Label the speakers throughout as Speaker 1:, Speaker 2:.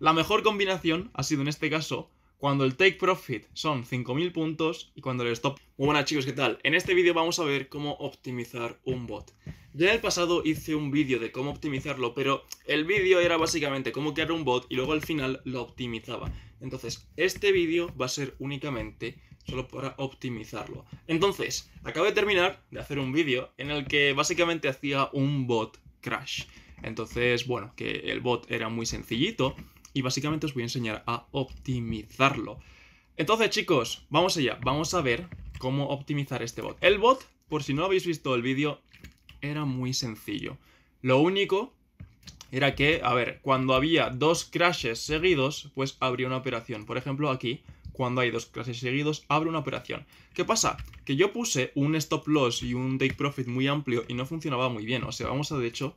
Speaker 1: La mejor combinación ha sido en este caso cuando el take profit son 5.000 puntos y cuando el stop. Muy buenas chicos, ¿qué tal? En este vídeo vamos a ver cómo optimizar un bot. Ya en el pasado hice un vídeo de cómo optimizarlo, pero el vídeo era básicamente cómo crear un bot y luego al final lo optimizaba. Entonces, este vídeo va a ser únicamente solo para optimizarlo. Entonces, acabo de terminar de hacer un vídeo en el que básicamente hacía un bot crash. Entonces, bueno, que el bot era muy sencillito, y básicamente os voy a enseñar a optimizarlo. Entonces chicos, vamos allá, vamos a ver cómo optimizar este bot. El bot, por si no habéis visto el vídeo, era muy sencillo. Lo único era que, a ver, cuando había dos crashes seguidos, pues abría una operación. Por ejemplo, aquí, cuando hay dos crashes seguidos, abre una operación. ¿Qué pasa? Que yo puse un stop loss y un take profit muy amplio y no funcionaba muy bien. O sea, vamos a de hecho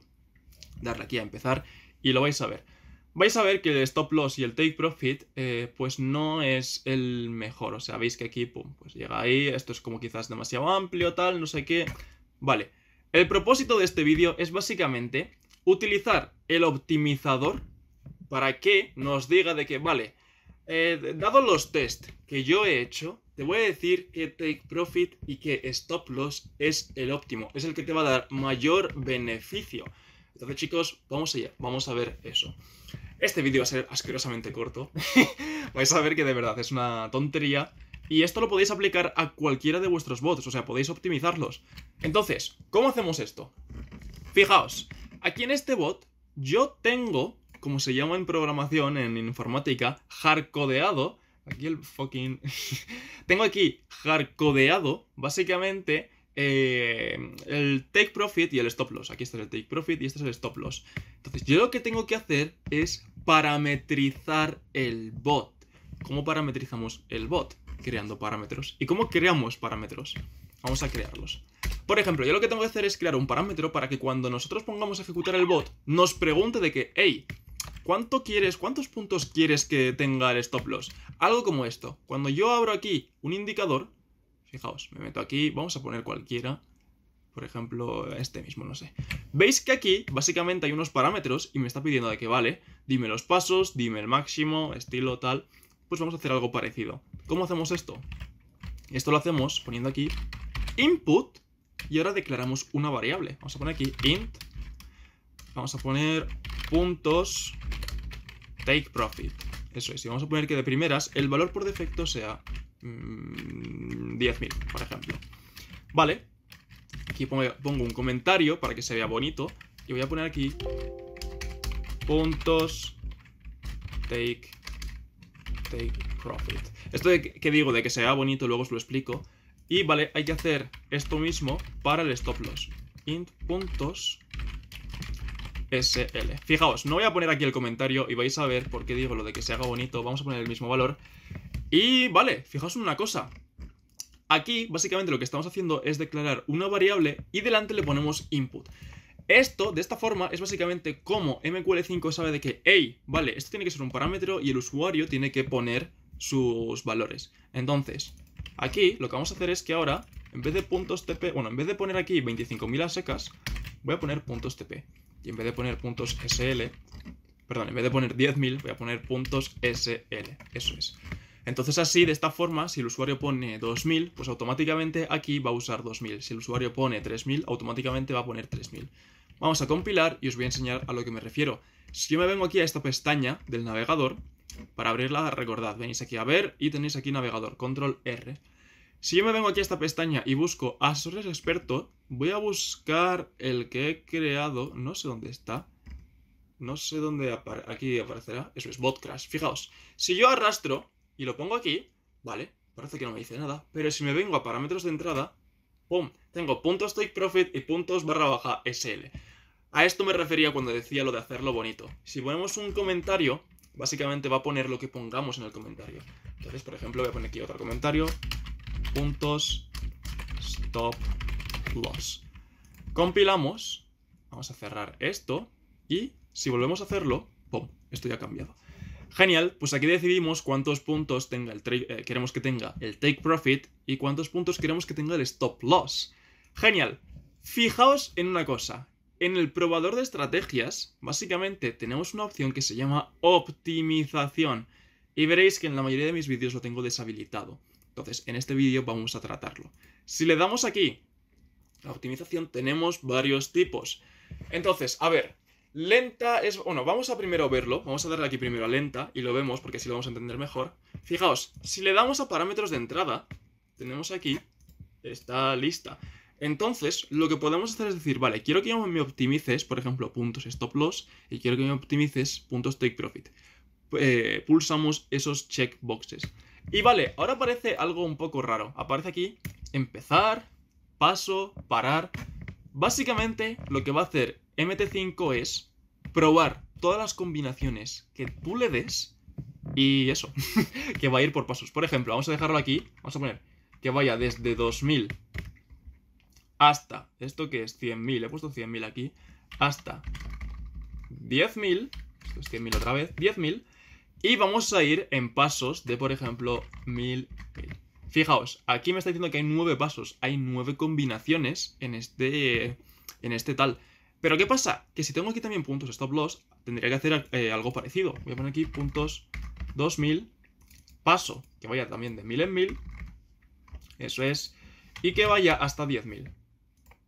Speaker 1: darle aquí a empezar y lo vais a ver vais a ver que el stop loss y el take profit eh, pues no es el mejor. O sea, veis que aquí, pum, pues llega ahí, esto es como quizás demasiado amplio, tal, no sé qué. Vale, el propósito de este vídeo es básicamente utilizar el optimizador para que nos diga de que, vale, eh, dado los test que yo he hecho, te voy a decir que take profit y que stop loss es el óptimo, es el que te va a dar mayor beneficio. Entonces chicos, vamos allá, vamos a ver eso. Este vídeo va a ser asquerosamente corto. Vais a ver que de verdad es una tontería. Y esto lo podéis aplicar a cualquiera de vuestros bots, o sea, podéis optimizarlos. Entonces, ¿cómo hacemos esto? Fijaos, aquí en este bot yo tengo, como se llama en programación, en informática, hardcodeado. Aquí el fucking... tengo aquí hardcodeado, básicamente, eh, el take profit y el stop loss. Aquí está el take profit y este es el stop loss. Entonces, yo lo que tengo que hacer es parametrizar el bot. ¿Cómo parametrizamos el bot? Creando parámetros. ¿Y cómo creamos parámetros? Vamos a crearlos. Por ejemplo, yo lo que tengo que hacer es crear un parámetro para que cuando nosotros pongamos a ejecutar el bot, nos pregunte de que, hey, ¿cuánto quieres, cuántos puntos quieres que tenga el stop loss? Algo como esto. Cuando yo abro aquí un indicador, Fijaos, me meto aquí, vamos a poner cualquiera. Por ejemplo, este mismo, no sé. Veis que aquí básicamente hay unos parámetros y me está pidiendo de que vale, dime los pasos, dime el máximo, estilo, tal. Pues vamos a hacer algo parecido. ¿Cómo hacemos esto? Esto lo hacemos poniendo aquí input y ahora declaramos una variable. Vamos a poner aquí int. Vamos a poner puntos take profit. Eso es, y vamos a poner que de primeras el valor por defecto sea 10.000, mm, por ejemplo. Vale, aquí pongo, un comentario para que se vea bonito. Y voy a poner aquí puntos take take profit. Esto que digo de que se vea bonito, luego os lo explico. Y vale, hay que hacer esto mismo para el stop loss. Int puntos SL. Fijaos, no voy a poner aquí el comentario y vais a ver por qué digo lo de que se haga bonito. Vamos a poner el mismo valor. Y vale, fijaos en una cosa. Aquí básicamente lo que estamos haciendo es declarar una variable y delante le ponemos input. Esto, de esta forma, es básicamente como MQL5 sabe de que, hey, vale, esto tiene que ser un parámetro y el usuario tiene que poner sus valores. Entonces, aquí lo que vamos a hacer es que ahora, en vez de puntos TP, bueno, en vez de poner aquí 25.000 a secas, voy a poner puntos TP. Y en vez de poner puntos SL, perdón, en vez de poner 10.000, voy a poner puntos SL. Eso es. Entonces así, de esta forma, si el usuario pone 2000, pues automáticamente aquí va a usar 2000. Si el usuario pone 3000, automáticamente va a poner 3000. Vamos a compilar y os voy a enseñar a lo que me refiero. Si yo me vengo aquí a esta pestaña del navegador, para abrirla, recordad, venís aquí a ver y tenéis aquí navegador, control R. Si yo me vengo aquí a esta pestaña y busco asesores experto, voy a buscar el que he creado, no sé dónde está, no sé dónde aquí aparecerá, eso es, Botcrash. Fijaos, si yo arrastro, y lo pongo aquí, vale, parece que no me dice nada, pero si me vengo a parámetros de entrada, ¡pum! Tengo puntos take profit y puntos barra baja SL. A esto me refería cuando decía lo de hacerlo bonito. Si ponemos un comentario, básicamente va a poner lo que pongamos en el comentario. Entonces, por ejemplo, voy a poner aquí otro comentario, puntos stop loss. Compilamos, vamos a cerrar esto y si volvemos a hacerlo, ¡pum! Esto ya ha cambiado. Genial, pues aquí decidimos cuántos puntos tenga el eh, queremos que tenga el take profit y cuántos puntos queremos que tenga el stop loss. Genial. Fijaos en una cosa. En el probador de estrategias, básicamente tenemos una opción que se llama optimización. Y veréis que en la mayoría de mis vídeos lo tengo deshabilitado. Entonces, en este vídeo vamos a tratarlo. Si le damos aquí, la optimización tenemos varios tipos. Entonces, a ver, Lenta es. Bueno, vamos a primero verlo. Vamos a darle aquí primero a lenta y lo vemos porque así lo vamos a entender mejor. Fijaos, si le damos a parámetros de entrada, tenemos aquí esta lista. Entonces, lo que podemos hacer es decir, vale, quiero que me optimices, por ejemplo, puntos stop loss y quiero que me optimices puntos take profit. Eh, pulsamos esos checkboxes. Y vale, ahora aparece algo un poco raro. Aparece aquí empezar, paso, parar. Básicamente lo que va a hacer MT5 es probar todas las combinaciones que tú le des y eso, que va a ir por pasos. Por ejemplo, vamos a dejarlo aquí, vamos a poner que vaya desde 2000 hasta, esto que es 100.000, he puesto 100.000 aquí, hasta 10.000, esto es 100.000 otra vez, 10.000, y vamos a ir en pasos de, por ejemplo, 1.000. Fijaos, aquí me está diciendo que hay nueve pasos, hay nueve combinaciones en este, en este tal. Pero ¿qué pasa? Que si tengo aquí también puntos stop loss, tendría que hacer eh, algo parecido. Voy a poner aquí puntos 2000, paso, que vaya también de 1000 en 1000, eso es, y que vaya hasta 10.000.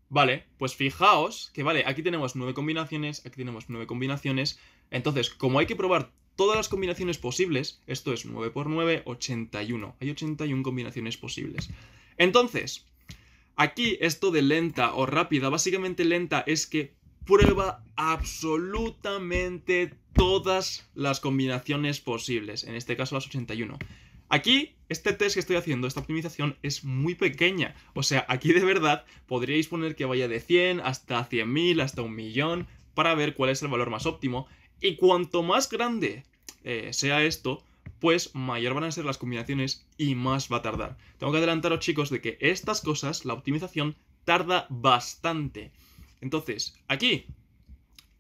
Speaker 1: Vale, pues fijaos que vale, aquí tenemos 9 combinaciones, aquí tenemos 9 combinaciones, entonces como hay que probar todas las combinaciones posibles, esto es 9 por 9, 81, hay 81 combinaciones posibles. Entonces, Aquí esto de lenta o rápida, básicamente lenta es que prueba absolutamente todas las combinaciones posibles, en este caso las 81. Aquí, este test que estoy haciendo, esta optimización, es muy pequeña. O sea, aquí de verdad podríais poner que vaya de 100 hasta 100.000, hasta un millón, para ver cuál es el valor más óptimo. Y cuanto más grande eh, sea esto, pues mayor van a ser las combinaciones y más va a tardar. Tengo que adelantaros chicos de que estas cosas, la optimización, tarda bastante. Entonces, aquí,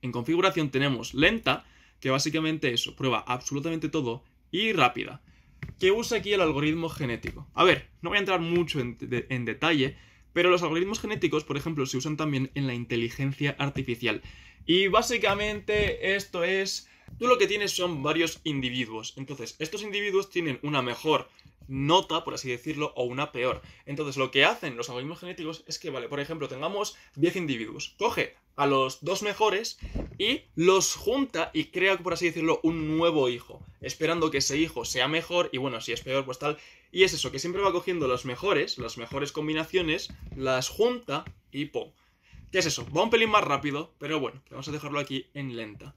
Speaker 1: en configuración tenemos lenta, que básicamente eso, prueba absolutamente todo, y rápida, que usa aquí el algoritmo genético. A ver, no voy a entrar mucho en, detalle, pero los algoritmos genéticos, por ejemplo, se usan también en la inteligencia artificial. Y básicamente esto es... Tú lo que tienes son varios individuos. Entonces, estos individuos tienen una mejor nota, por así decirlo, o una peor. Entonces, lo que hacen los algoritmos genéticos es que, vale, por ejemplo, tengamos 10 individuos. Coge a los dos mejores y los junta y crea, por así decirlo, un nuevo hijo, esperando que ese hijo sea mejor y bueno, si es peor, pues tal. Y es eso, que siempre va cogiendo los mejores, las mejores combinaciones, las junta y ¡pum! ¿Qué es eso? Va un pelín más rápido, pero bueno, vamos a dejarlo aquí en lenta.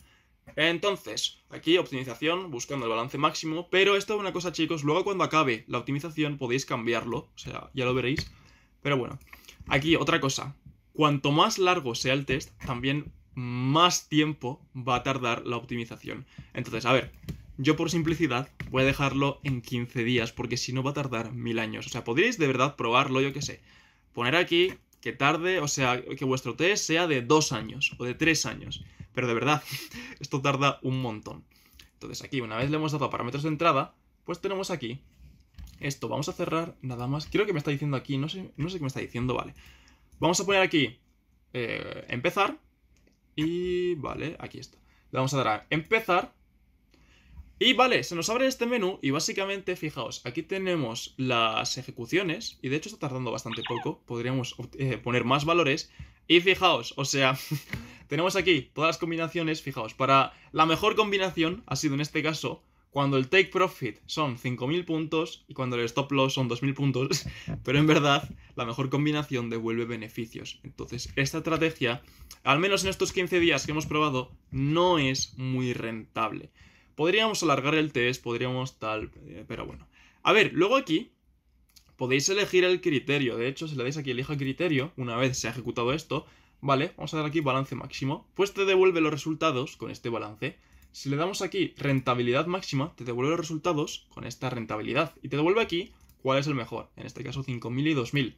Speaker 1: Entonces, aquí optimización, buscando el balance máximo, pero esto es una cosa chicos, luego cuando acabe la optimización podéis cambiarlo, o sea, ya lo veréis, pero bueno, aquí otra cosa, cuanto más largo sea el test, también más tiempo va a tardar la optimización. Entonces, a ver, yo por simplicidad voy a dejarlo en 15 días, porque si no va a tardar mil años, o sea, podréis de verdad probarlo, yo que sé, poner aquí que tarde, o sea, que vuestro test sea de dos años o de tres años. Pero de verdad, esto tarda un montón. Entonces aquí, una vez le hemos dado parámetros de entrada, pues tenemos aquí esto. Vamos a cerrar nada más. Creo que me está diciendo aquí, no sé, no sé qué me está diciendo, vale. Vamos a poner aquí eh, empezar y vale, aquí está. Le vamos a dar a empezar y vale, se nos abre este menú y básicamente, fijaos, aquí tenemos las ejecuciones y de hecho está tardando bastante poco, podríamos eh, poner más valores y fijaos, o sea, tenemos aquí todas las combinaciones, fijaos, para la mejor combinación ha sido en este caso cuando el take profit son 5.000 puntos y cuando el stop loss son 2.000 puntos, pero en verdad la mejor combinación devuelve beneficios. Entonces, esta estrategia, al menos en estos 15 días que hemos probado, no es muy rentable. Podríamos alargar el test, podríamos tal, eh, pero bueno. A ver, luego aquí podéis elegir el criterio. De hecho, si le dais aquí elija criterio, una vez se ha ejecutado esto, vale, vamos a dar aquí balance máximo, pues te devuelve los resultados con este balance. Si le damos aquí rentabilidad máxima, te devuelve los resultados con esta rentabilidad. Y te devuelve aquí cuál es el mejor, en este caso 5.000 y 2.000.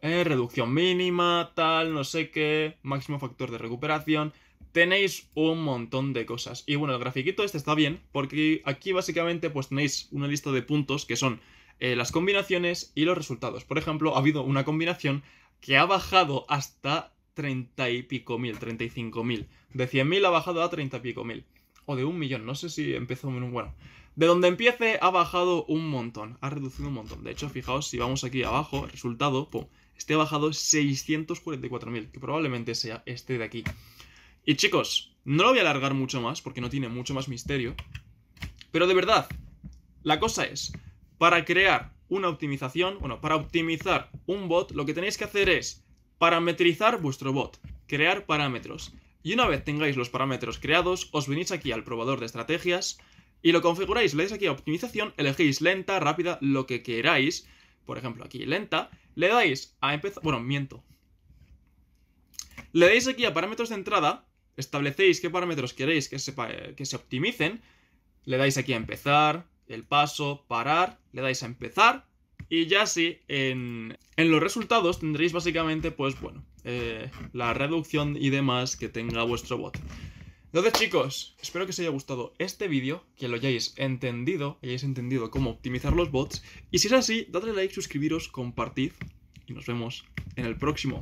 Speaker 1: Eh, reducción mínima, tal, no sé qué, máximo factor de recuperación tenéis un montón de cosas. Y bueno, el grafiquito este está bien, porque aquí básicamente pues tenéis una lista de puntos que son eh, las combinaciones y los resultados. Por ejemplo, ha habido una combinación que ha bajado hasta 30 y pico mil, 35 mil. De 100.000 mil ha bajado a 30 y pico mil. O de un millón, no sé si empezó en un... Bueno, de donde empiece ha bajado un montón, ha reducido un montón. De hecho, fijaos, si vamos aquí abajo, resultado, este ha bajado 644.000, que probablemente sea este de aquí. Y chicos, no lo voy a alargar mucho más porque no tiene mucho más misterio. Pero de verdad, la cosa es, para crear una optimización, bueno, para optimizar un bot, lo que tenéis que hacer es parametrizar vuestro bot, crear parámetros. Y una vez tengáis los parámetros creados, os venís aquí al probador de estrategias y lo configuráis, le dais aquí a optimización, elegís lenta, rápida, lo que queráis. Por ejemplo, aquí lenta, le dais a empezar, bueno, miento. Le dais aquí a parámetros de entrada establecéis qué parámetros queréis que se, que se optimicen, le dais aquí a empezar, el paso, parar, le dais a empezar y ya sí, en, en los resultados tendréis básicamente, pues bueno, eh, la reducción y demás que tenga vuestro bot. Entonces chicos, espero que os haya gustado este vídeo, que lo hayáis entendido, hayáis entendido cómo optimizar los bots. Y si es así, dadle like, suscribiros, compartid y nos vemos en el próximo.